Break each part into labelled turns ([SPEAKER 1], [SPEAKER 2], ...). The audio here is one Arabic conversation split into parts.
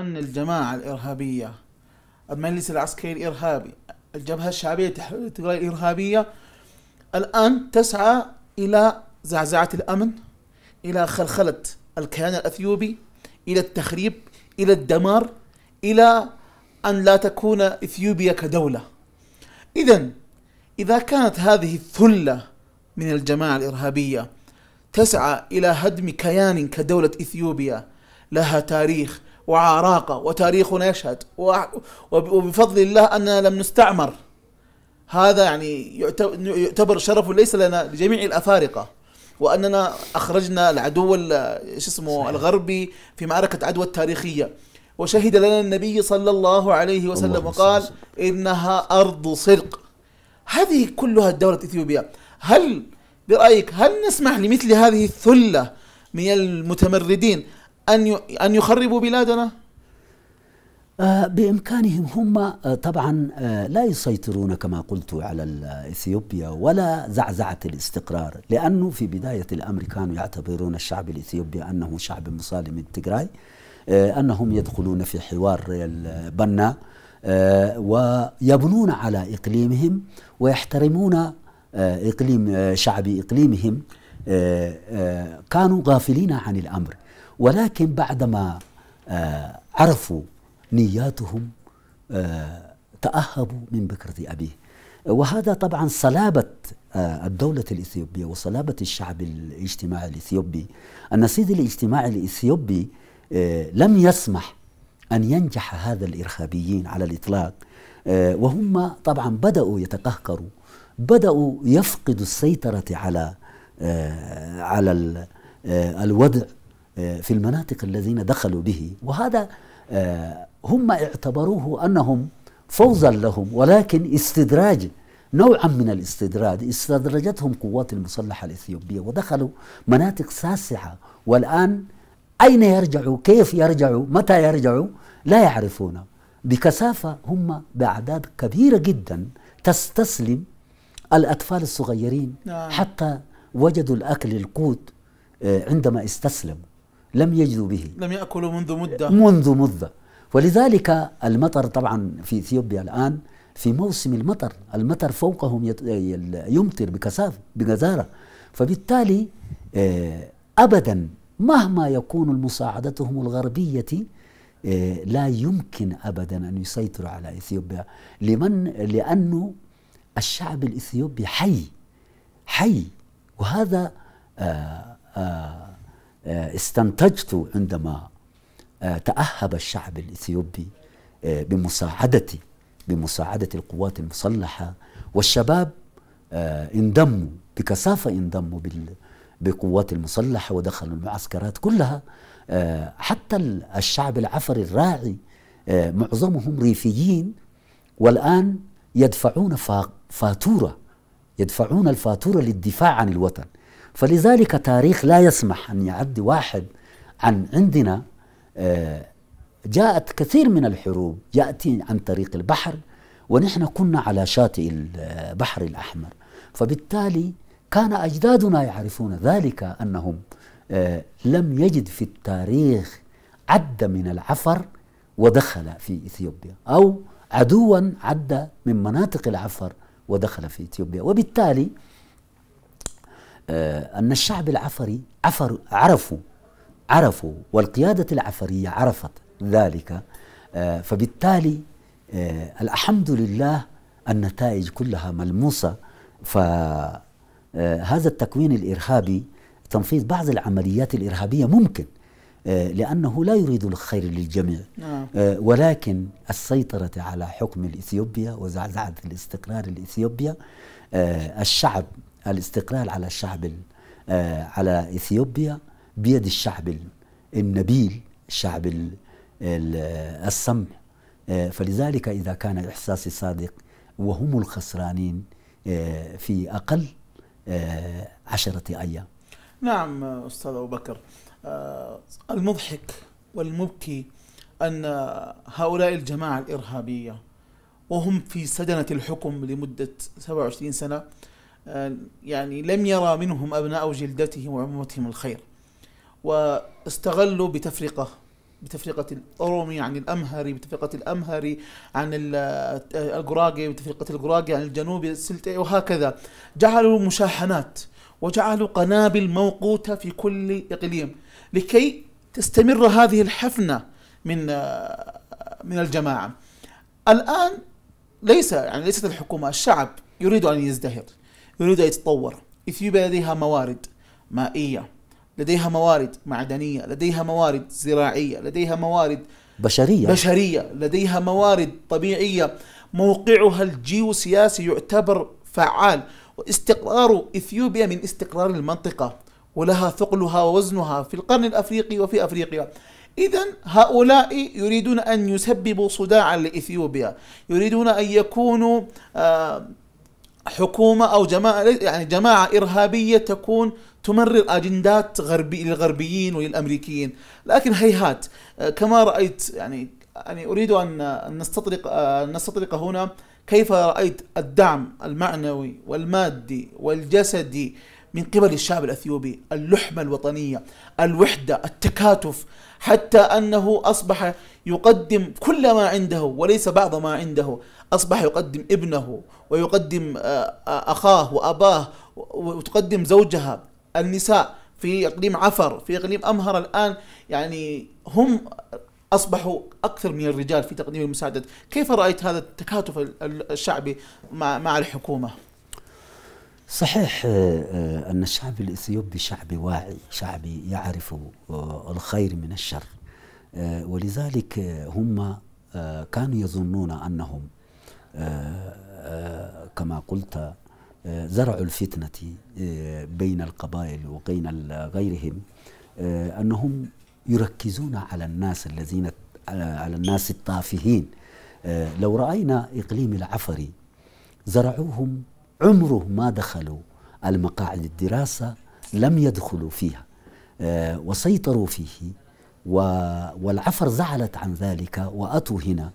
[SPEAKER 1] أن الجماعة الإرهابية المجلس العسكري الإرهابي الجبهة الشعبية الإرهابية الآن تسعى إلى زعزعة الأمن إلى خلخلة الكيان الأثيوبي إلى التخريب إلى الدمار إلى أن لا تكون إثيوبيا كدولة إذا إذا كانت هذه الثلة من الجماعة الإرهابية تسعى إلى هدم كيان كدولة إثيوبيا لها تاريخ وعراقة وتاريخنا يشهد وبفضل الله أننا لم نستعمر هذا يعني يعتبر شرف ليس لنا لجميع الأفارقة وأننا أخرجنا العدو شو اسمه الغربي في معركة عدوى التاريخية وشهد لنا النبي صلى الله عليه وسلم وقال إنها أرض صدق هذه كلها دولة إثيوبيا هل برأيك هل نسمح لمثل هذه الثلة من المتمردين أن أن يخربوا بلادنا؟
[SPEAKER 2] آه، بإمكانهم هم آه، طبعا آه، لا يسيطرون كما قلت على إثيوبيا ولا زعزعة الاستقرار لأنه في بداية الأمر كانوا يعتبرون الشعب الإثيوبي أنه شعب مصالم التجراي أنهم يدخلون في حوار البنا ويبنون على إقليمهم ويحترمون إقليم شعب إقليمهم كانوا غافلين عن الأمر ولكن بعدما آه، عرفوا نياتهم آه، تأهبوا من بكرة أبيه وهذا طبعا صلابة آه، الدولة الإثيوبية وصلابة الشعب الاجتماعي الإثيوبي النسيج الاجتماعي الإثيوبي لم يسمح أن ينجح هذا الإرهابيين على الإطلاق وهم طبعا بدأوا يتقهقروا بدأوا يفقدوا السيطرة على على الوضع في المناطق الذين دخلوا به وهذا آه، هم اعتبروه انهم فوزا لهم ولكن استدراج نوعا من الاستدراج استدرجتهم قوات المسلحه الاثيوبيه ودخلوا مناطق ساسعه والان اين يرجعوا كيف يرجعوا متى يرجعوا لا يعرفون بكثافه هم باعداد كبيره جدا تستسلم الاطفال الصغيرين نعم. حتى وجدوا الاكل القوت آه، عندما استسلموا لم يجدوا به
[SPEAKER 1] لم يأكلوا منذ مدة منذ
[SPEAKER 2] مدة ولذلك المطر طبعا في إثيوبيا الآن في موسم المطر المطر فوقهم يمطر بكثافة بجزارة فبالتالي آه، أبدا مهما يكون مساعدتهم الغربية آه، لا يمكن أبدا أن يسيطر على إثيوبيا لمن لأنه الشعب الإثيوبي حي حي وهذا آآ آه، آآ آه، استنتجت عندما آه، تأهب الشعب الإثيوبي آه، بمساعدتي بمساعدة القوات المسلحة والشباب انضموا بكثافة انضموا بالقوات المسلحة ودخلوا المعسكرات كلها حتى الشعب العفري الراعي معظمهم ريفيين والآن يدفعون فاتورة يدفعون الفاتورة للدفاع عن الوطن فلذلك تاريخ لا يسمح أن يعدي واحد عن عندنا آه، جاءت كثير من الحروب يأتي عن طريق البحر ونحن كنا على شاطئ البحر الأحمر فبالتالي كان أجدادنا يعرفون ذلك أنهم آه، لم يجد في التاريخ عد من العفر ودخل في إثيوبيا أو عدوا عد من مناطق العفر ودخل في إثيوبيا وبالتالي آه، أن الشعب العفري عفر عرفوا عرفوا والقيادة العفرية عرفت ذلك آه، فبالتالي آه، الحمد لله النتائج كلها ملموسة فهذا التكوين الإرهابي تنفيذ بعض العمليات الإرهابية ممكن لأنه لا يريد الخير للجميع نعم. ولكن السيطرة على حكم الإثيوبيا وزعزعة الاستقرار الإثيوبيا الشعب الاستقلال على الشعب آه، على إثيوبيا بيد الشعب النبيل الشعب السمع آه، فلذلك إذا كان إحساسي صادق وهم الخسرانين آه، في أقل عشرة أيام
[SPEAKER 1] نعم أستاذ أبو بكر المضحك والمبكي أن هؤلاء الجماعة الإرهابية وهم في سجنة الحكم لمدة 27 سنة آه، يعني لم يرى منهم أبناء جلدتهم وعمومتهم الخير واستغلوا بتفرقة بتفرقة الأرومي عن الأمهري بتفرقة الأمهري عن آه، القراقي بتفرقة القراقي عن الجنوبي السلتي وهكذا جعلوا مشاحنات وجعلوا قنابل موقوتة في كل إقليم لكي تستمر هذه الحفنة من آه، من الجماعة الآن ليس يعني ليست الحكومة الشعب يريد أن يزدهر يريد أن يتطور إثيوبيا لديها موارد مائية لديها موارد معدنية لديها موارد زراعية لديها موارد
[SPEAKER 2] بشرية بشرية
[SPEAKER 1] لديها موارد طبيعية موقعها الجيوسياسي يعتبر فعال واستقرار إثيوبيا من استقرار المنطقة ولها ثقلها ووزنها في القرن الأفريقي وفي أفريقيا إذا هؤلاء يريدون أن يسببوا صداعا لإثيوبيا يريدون أن يكونوا آه، حكومه او جماعه يعني جماعه ارهابيه تكون تمرر اجندات غربي للغربيين وللامريكيين، لكن هيهات آه، كما رايت يعني يعني اريد ان نستطرق نستطرق آه، هنا كيف رايت الدعم المعنوي والمادي والجسدي من قبل الشعب الاثيوبي، اللحمه الوطنيه، الوحده، التكاتف، حتى انه اصبح يقدم كل ما عنده وليس بعض ما عنده أصبح يقدم ابنه ويقدم آه، آه، أخاه وأباه وتقدم زوجها النساء في إقليم عفر في إقليم أمهر الآن يعني هم أصبحوا أكثر من الرجال في تقديم المساعدات كيف رأيت هذا التكاتف الشعبي مع, الحكومة؟
[SPEAKER 2] صحيح آه، أن الشعب الإثيوبي شعبي واعي شعبي يعرف الخير من الشر آه، ولذلك هم آه، كانوا يظنون أنهم آه، كما قلت زرعوا الفتنة بين القبائل وبين غيرهم أنهم يركزون على الناس الذين على الناس التافهين لو رأينا إقليم العفري زرعوهم عمره ما دخلوا المقاعد الدراسة لم يدخلوا فيها وسيطروا فيه والعفر زعلت عن ذلك وأتوا هنا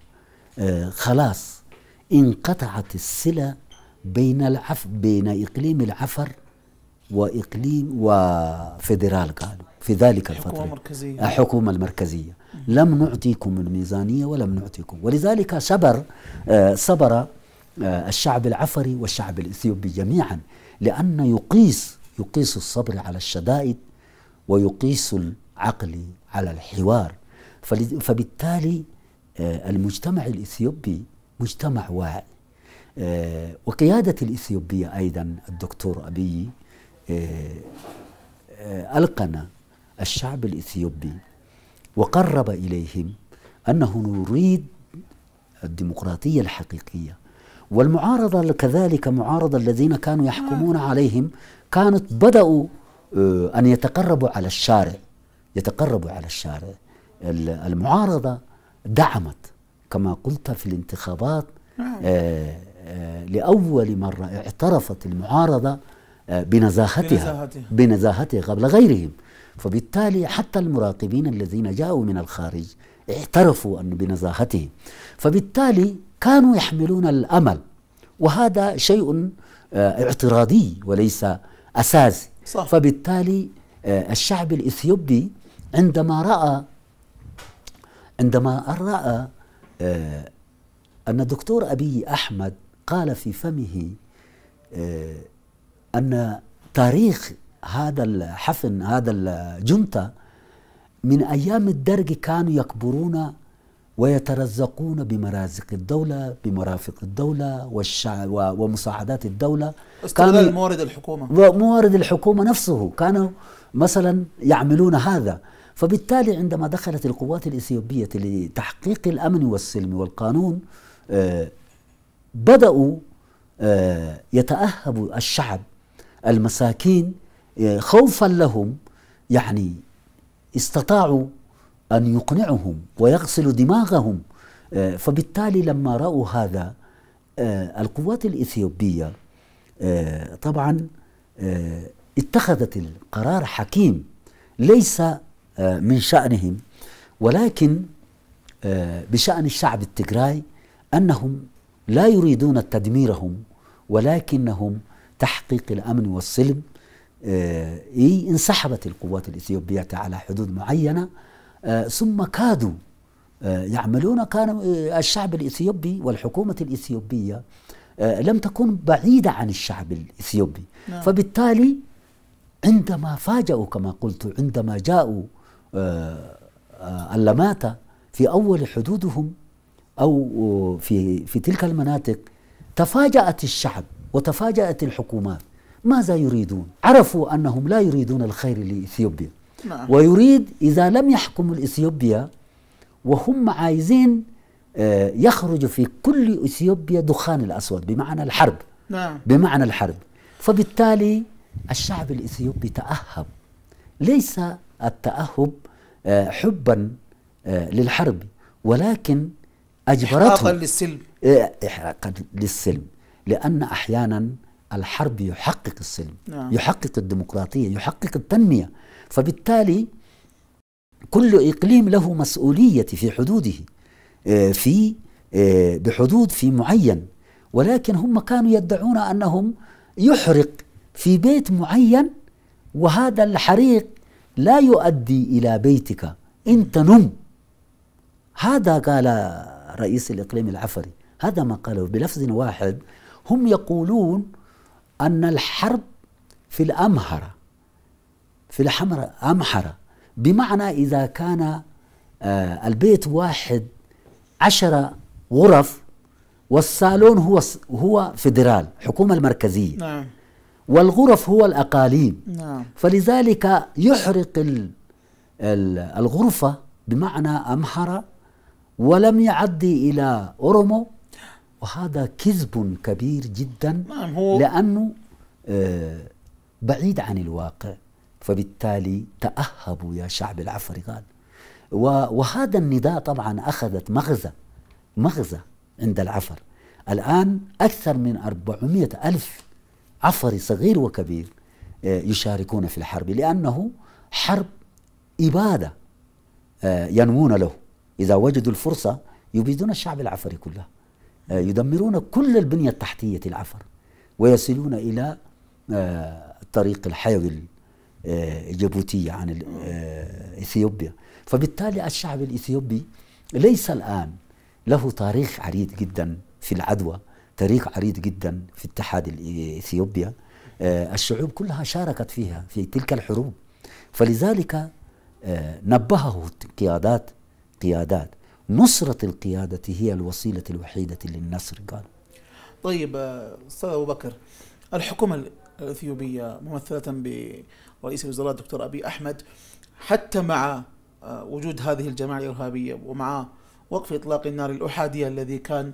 [SPEAKER 2] آه، خلاص انقطعت الصلة بين العف بين إقليم العفر وإقليم وفيدرال قالوا في ذلك الفترة الحكومة المركزية الحكومة المركزية لم نعطيكم الميزانية ولم نعطيكم ولذلك آه، صبر صبر آه، الشعب العفري والشعب الإثيوبي جميعا لأن يقيس يقيس الصبر على الشدائد ويقيس العقل على الحوار فبالتالي آه، المجتمع الإثيوبي مجتمع واعي آه، وقيادة الإثيوبية أيضا الدكتور أبي آه، ألقن الشعب الإثيوبي وقرب إليهم أنه نريد الديمقراطية الحقيقية والمعارضة كذلك معارضة الذين كانوا يحكمون عليهم كانت بدأوا أن يتقربوا على الشارع يتقربوا على الشارع المعارضة دعمت كما قلت في الانتخابات نعم. آه آه لأول مرة اعترفت المعارضة آه بنزاهتها بنزاهتها قبل غيرهم فبالتالي حتى المراقبين الذين جاءوا من الخارج اعترفوا أن بنزاهتهم فبالتالي كانوا يحملون الأمل وهذا شيء آه، اعتراضي وليس أساسي صح. فبالتالي آه، الشعب الإثيوبي عندما رأى عندما رأى آه، أن الدكتور أبي أحمد قال في فمه آه، أن تاريخ هذا الحفن هذا الجنطة من أيام الدرج كانوا يكبرون ويترزقون بمرازق الدولة بمرافق الدولة والشع... ومساعدات الدولة استغلال موارد الحكومة وموارد الحكومة نفسه كانوا مثلا يعملون هذا فبالتالي عندما دخلت القوات الإثيوبية لتحقيق الأمن والسلم والقانون آه، بدأوا آه، يتأهب الشعب المساكين آه، خوفا لهم يعني استطاعوا أن يقنعهم ويغسلوا دماغهم فبالتالي لما رأوا هذا القوات الإثيوبية طبعا اتخذت القرار حكيم ليس آه، من شأنهم ولكن آه، بشأن الشعب التجراي أنهم لا يريدون تدميرهم ولكنهم تحقيق الأمن والسلم إيه انسحبت القوات الإثيوبية على حدود معينة ثم كادوا يعملون كان الشعب الإثيوبي والحكومة الإثيوبية لم تكن بعيدة عن الشعب الإثيوبي نعم. فبالتالي عندما فاجأوا كما قلت عندما جاءوا آه، آه، اللماتة في أول حدودهم أو في في تلك المناطق تفاجأت الشعب وتفاجأت الحكومات ماذا يريدون؟ عرفوا أنهم لا يريدون الخير لإثيوبيا ويريد إذا لم يحكم إثيوبيا وهم عايزين آه، يخرج في كل إثيوبيا دخان الأسود بمعنى الحرب نعم. بمعنى الحرب فبالتالي الشعب الإثيوبي تأهب ليس التأهب آه، حبا آه، للحرب ولكن أجبرتهم إحراقا للسلم آه، إحراقا للسلم لأن أحيانا الحرب يحقق السلم نعم. يحقق الديمقراطية يحقق التنمية فبالتالي كل إقليم له مسؤولية في حدوده في بحدود في معين ولكن هم كانوا يدعون أنهم يحرق في بيت معين وهذا الحريق لا يؤدي إلى بيتك أنت نم هذا قال رئيس الإقليم العفري هذا ما قاله بلفظ واحد هم يقولون أن الحرب في الأمهرة في الحمرة أمهرة بمعنى إذا كان آه، البيت واحد عشرة غرف والصالون هو هو فيدرال حكومة المركزية نعم. والغرف هو الأقاليم نعم. فلذلك يحرق الغرفة بمعنى أمحرة ولم يعدي إلى اورومو وهذا كذب كبير جدا نعم هو لأنه آه، بعيد عن الواقع فبالتالي تأهبوا يا شعب العفرقان وهذا النداء طبعا أخذت مغزى مغزى عند العفر الآن أكثر من 400 ألف عفري صغير وكبير آه، يشاركون في الحرب لأنه حرب إبادة آه، ينمون له إذا وجدوا الفرصة يبيدون الشعب العفري كله آه، يدمرون كل البنية التحتية العفر ويصلون إلى الطريق الحيوي الجيبوتية عن إثيوبيا فبالتالي الشعب الإثيوبي ليس الآن له تاريخ عريض جدا في العدوى تاريخ عريض جدا في اتحاد اثيوبيا آه، الشعوب كلها شاركت فيها في تلك الحروب فلذلك آه، نبهه قيادات قيادات نصرة القيادة هي الوسيلة الوحيدة للنصر قال
[SPEAKER 1] طيب آه، أستاذ أبو بكر الحكومة الأثيوبية ممثلة برئيس الوزراء الدكتور أبي أحمد حتى مع وجود هذه الجماعة الإرهابية ومع وقف إطلاق النار الأحادية الذي كان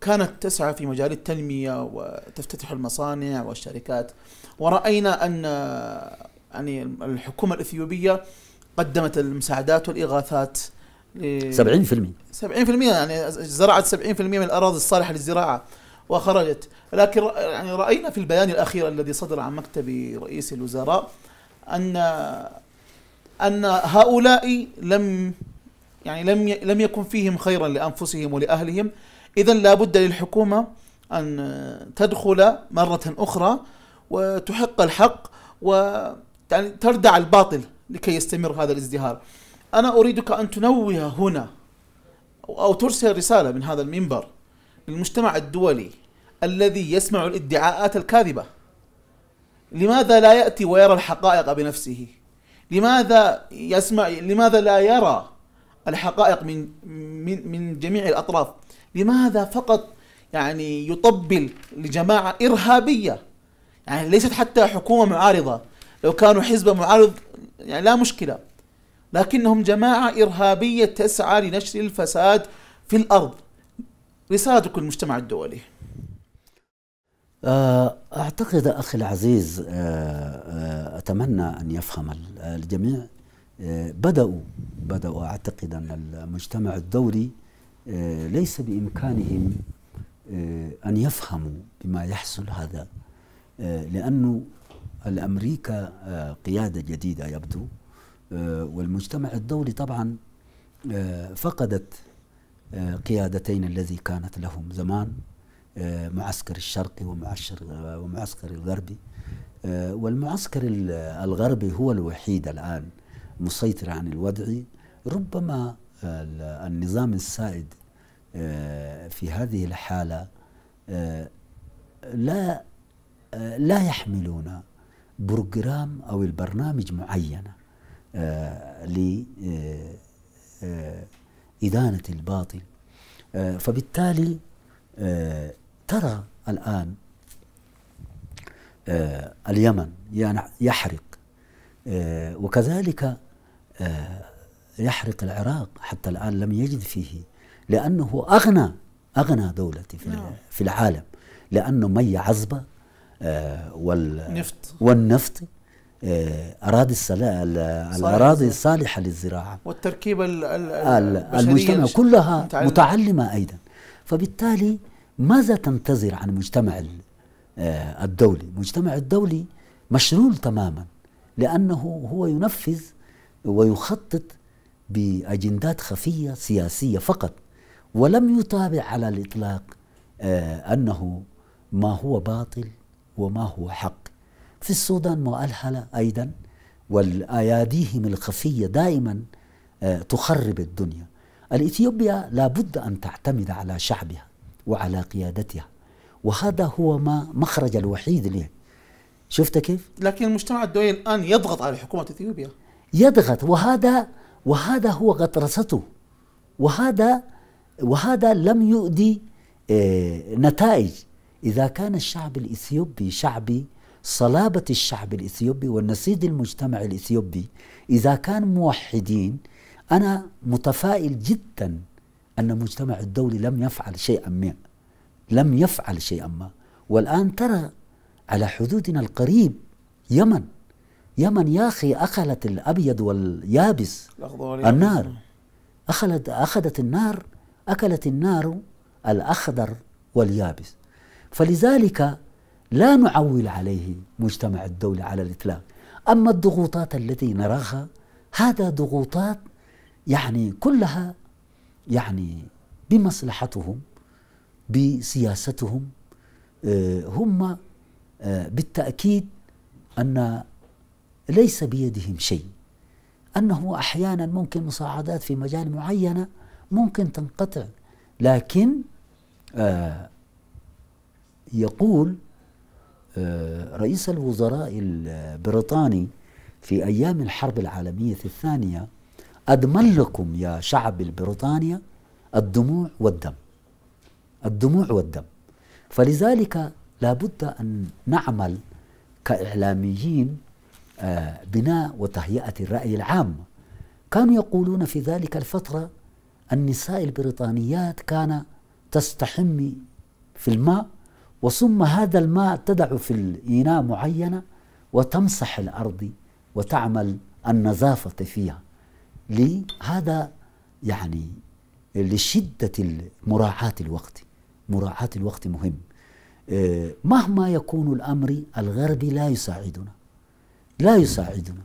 [SPEAKER 1] كانت تسعى في مجال التنميه وتفتتح المصانع والشركات وراينا ان يعني الحكومه الاثيوبيه قدمت المساعدات والاغاثات 70% 70% يعني زرعت 70% من الاراضي الصالحه للزراعه وخرجت لكن يعني راينا في البيان الاخير الذي صدر عن مكتب رئيس الوزراء ان ان هؤلاء لم يعني لم لم يكن فيهم خيرا لانفسهم ولاهلهم إذا لابد للحكومة أن تدخل مرة أخرى وتحق الحق وتردع يعني الباطل لكي يستمر هذا الازدهار أنا أريدك أن تنوه هنا أو ترسل رسالة من هذا المنبر للمجتمع الدولي الذي يسمع الادعاءات الكاذبة لماذا لا يأتي ويرى الحقائق بنفسه لماذا يسمع لماذا لا يرى الحقائق من من من جميع الأطراف لماذا فقط يعني يطبل لجماعة إرهابية يعني ليست حتى حكومة معارضة لو كانوا حزب معارض يعني لا مشكلة لكنهم جماعة إرهابية تسعى لنشر الفساد في الأرض كل المجتمع الدولي
[SPEAKER 2] آه، أعتقد أخي العزيز آه، آه، أتمنى أن يفهم الجميع بدأوا بدأوا أعتقد أن المجتمع الدولي آه، ليس بإمكانهم آه، أن يفهموا بما يحصل هذا آه، لأنه الأمريكا قيادة جديدة يبدو والمجتمع الدولي طبعا فقدت قيادتين الذي كانت لهم زمان معسكر الشرقي ومعسكر الغربي والمعسكر الغربي هو الوحيد الآن مسيطر عن الوضع ربما النظام السائد آه، في هذه الحالة آه، لا آه، لا يحملون بروجرام أو البرنامج معينة لإدانة الباطل فبالتالي ترى الآن اليمن يحرق وكذلك يحرق العراق حتى الآن لم يجد فيه لأنه أغنى أغنى دولة في, نعم. في العالم لأنه مي عذبة آه، والنفط والنفط آه، أراضي الأراضي الصالحة للزراعة
[SPEAKER 1] والتركيبة آه، المجتمع كلها
[SPEAKER 2] متعلمة أيضا فبالتالي ماذا تنتظر عن المجتمع الدولي المجتمع الدولي مشلول تماما لأنه هو ينفذ ويخطط باجندات خفيه سياسيه فقط ولم يتابع على الاطلاق آه، انه ما هو باطل وما هو حق في السودان مؤهله ايضا والاياديهم الخفيه دائما آه، تخرب الدنيا الاثيوبيا لابد ان تعتمد على شعبها وعلى قيادتها وهذا هو ما مخرج الوحيد له شفت كيف؟ لكن المجتمع الدولي الان يضغط على حكومه اثيوبيا يضغط وهذا وهذا هو غطرسته وهذا وهذا لم يؤدي آه، نتائج إذا كان الشعب الإثيوبي شعبي صلابة الشعب الإثيوبي والنسيج المجتمع الإثيوبي إذا كان موحدين أنا متفائل جدا أن مجتمع الدولي لم يفعل شيئا ما لم يفعل شيئا ما والآن ترى على حدودنا القريب يمن يمن يا أخي أخلت الأبيض واليابس النار أخلت أخذت النار أكلت النار الأخضر واليابس فلذلك لا نعول عليه مجتمع الدولة على الإطلاق أما الضغوطات التي نراها هذا ضغوطات يعني كلها يعني بمصلحتهم بسياستهم آه، هم آه، بالتأكيد أن ليس بيدهم شيء أنه أحيانا ممكن مساعدات في مجال معينة ممكن تنقطع لكن آه يقول آه رئيس الوزراء البريطاني في أيام الحرب العالمية الثانية أضمن لكم يا شعب بريطانيا الدموع والدم الدموع والدم فلذلك لابد أن نعمل كإعلاميين آه، بناء وتهيئة الرأي العام كانوا يقولون في ذلك الفترة النساء البريطانيات كان تستحم في الماء وثم هذا الماء تدع في الإناء معينة وتمسح الأرض وتعمل النظافة فيها لهذا يعني لشدة مراعاة الوقت مراعاة الوقت مهم آه، مهما يكون الأمر الغربي لا يساعدنا لا يساعدنا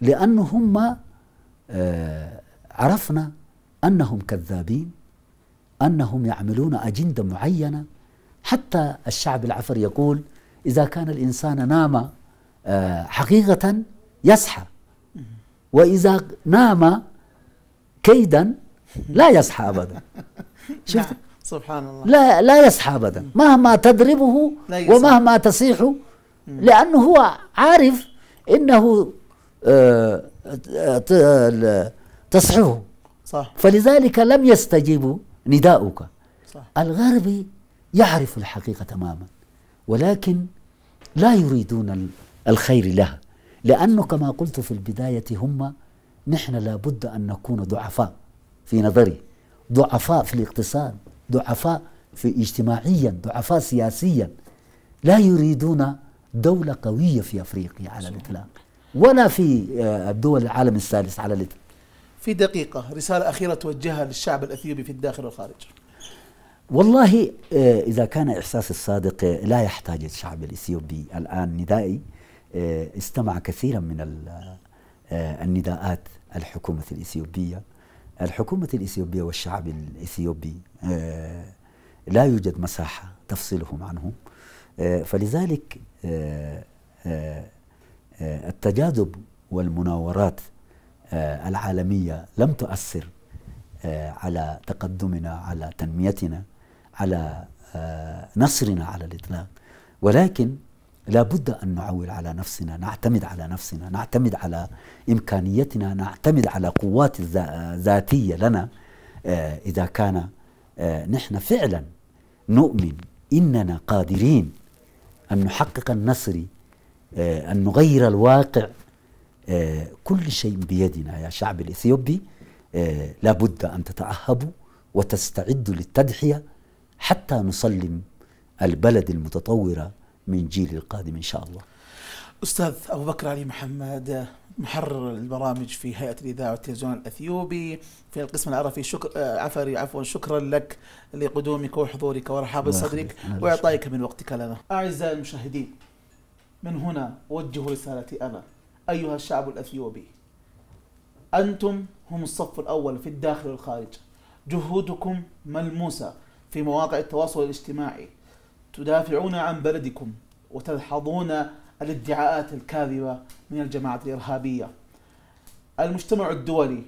[SPEAKER 2] لأنه هم آه، عرفنا أنهم كذابين أنهم يعملون أجندة معينة حتى الشعب العفري يقول إذا كان الإنسان نام آه، حقيقة يصحى وإذا نام كيدا لا يصحى أبدا شفت نعم،
[SPEAKER 1] سبحان الله
[SPEAKER 2] لا لا يصحى أبدا مهما تضربه ومهما تصيحه لأنه هو عارف انه آه، آه، تصحوه صح فلذلك لم يستجيبوا نداؤك صح الغربي يعرف الحقيقه تماما ولكن لا يريدون الخير لها لانه كما قلت في البدايه هم نحن لابد ان نكون ضعفاء في نظري ضعفاء في الاقتصاد ضعفاء في اجتماعيا ضعفاء سياسيا لا يريدون دولة قوية في أفريقيا على الإطلاق ولا في آه، الدول العالم الثالث على الإطلاق
[SPEAKER 1] في دقيقة رسالة أخيرة توجهها للشعب الأثيوبي في الداخل والخارج
[SPEAKER 2] والله آه، إذا كان إحساس الصادق لا يحتاج الشعب الإثيوبي الآن ندائي آه، استمع كثيرا من النداءات الحكومة الإثيوبية الحكومة الإثيوبية والشعب الإثيوبي لا يوجد مساحة تفصلهم عنه آه، فلذلك آه، آه، التجاذب والمناورات العالمية لم تؤثر على تقدمنا على تنميتنا على نصرنا على الإطلاق ولكن لا بد أن نعول على نفسنا نعتمد على نفسنا نعتمد على إمكانيتنا نعتمد على قوات ذاتية لنا إذا كان نحن فعلا نؤمن إننا قادرين أن نحقق النصري آه، أن نغير الواقع آه، كل شيء بيدنا يا شعب الإثيوبي آه، لابد أن تتأهبوا وتستعدوا للتضحية حتى نسلم البلد المتطورة من جيل القادم إن شاء الله أستاذ
[SPEAKER 1] أبو بكر علي محمد محرر البرامج في هيئه الاذاعه والتلفزيون الاثيوبي في القسم العربي شكر عفري عفوا شكرا لك لقدومك وحضورك ورحاب نعم، صدرك نعم، نعم. واعطائك من وقتك لنا اعزائي المشاهدين من هنا اوجه رسالتي انا ايها الشعب الاثيوبي انتم هم الصف الاول في الداخل والخارج جهودكم ملموسه في مواقع التواصل الاجتماعي تدافعون عن بلدكم وتلحظون الادعاءات الكاذبة من الجماعات الإرهابية المجتمع الدولي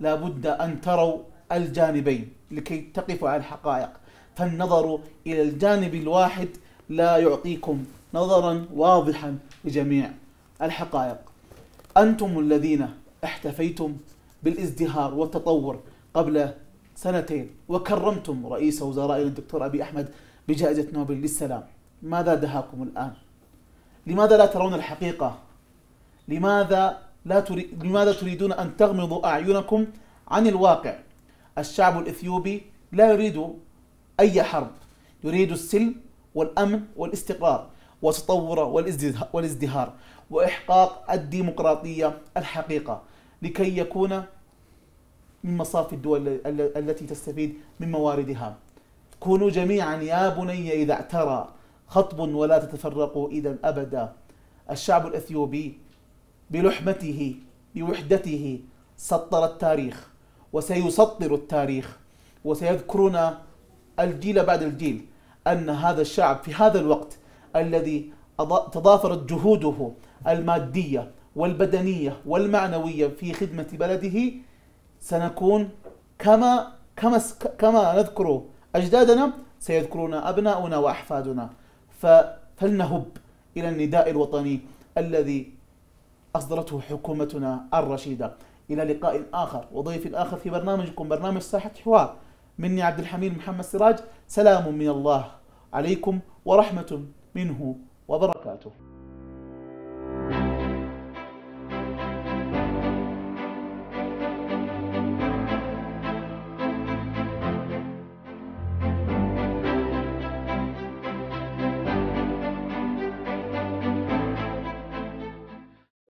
[SPEAKER 1] لابد أن تروا الجانبين لكي تقفوا على الحقائق فالنظر إلى الجانب الواحد لا يعطيكم نظرا واضحا لجميع الحقائق أنتم الذين احتفيتم بالازدهار والتطور قبل سنتين وكرمتم رئيس وزراء الدكتور أبي أحمد بجائزة نوبل للسلام ماذا دهاكم الآن؟ لماذا لا ترون الحقيقة لماذا, لا تري... لماذا تريدون أن تغمضوا أعينكم عن الواقع الشعب الإثيوبي لا يريد أي حرب يريد السلم والأمن والاستقرار والتطور والازدهار وإحقاق الديمقراطية الحقيقة لكي يكون من مصاف الدول التي تستفيد من مواردها كونوا جميعا يا بني إذا اعترى خطب ولا تتفرقوا إذا أبدا الشعب الأثيوبي بلحمته بوحدته سطر التاريخ وسيسطر التاريخ وسيذكرنا الجيل بعد الجيل أن هذا الشعب في هذا الوقت الذي تضافرت جهوده المادية والبدنية والمعنوية في خدمة بلده سنكون كما كما كما نذكر أجدادنا سيذكرون أبناؤنا وأحفادنا فلنهب إلى النداء الوطني الذي أصدرته حكومتنا الرشيدة إلى لقاء آخر وضيف آخر في برنامجكم برنامج ساحة حوار مني عبد الحميد محمد سراج سلام من الله عليكم ورحمة منه وبركاته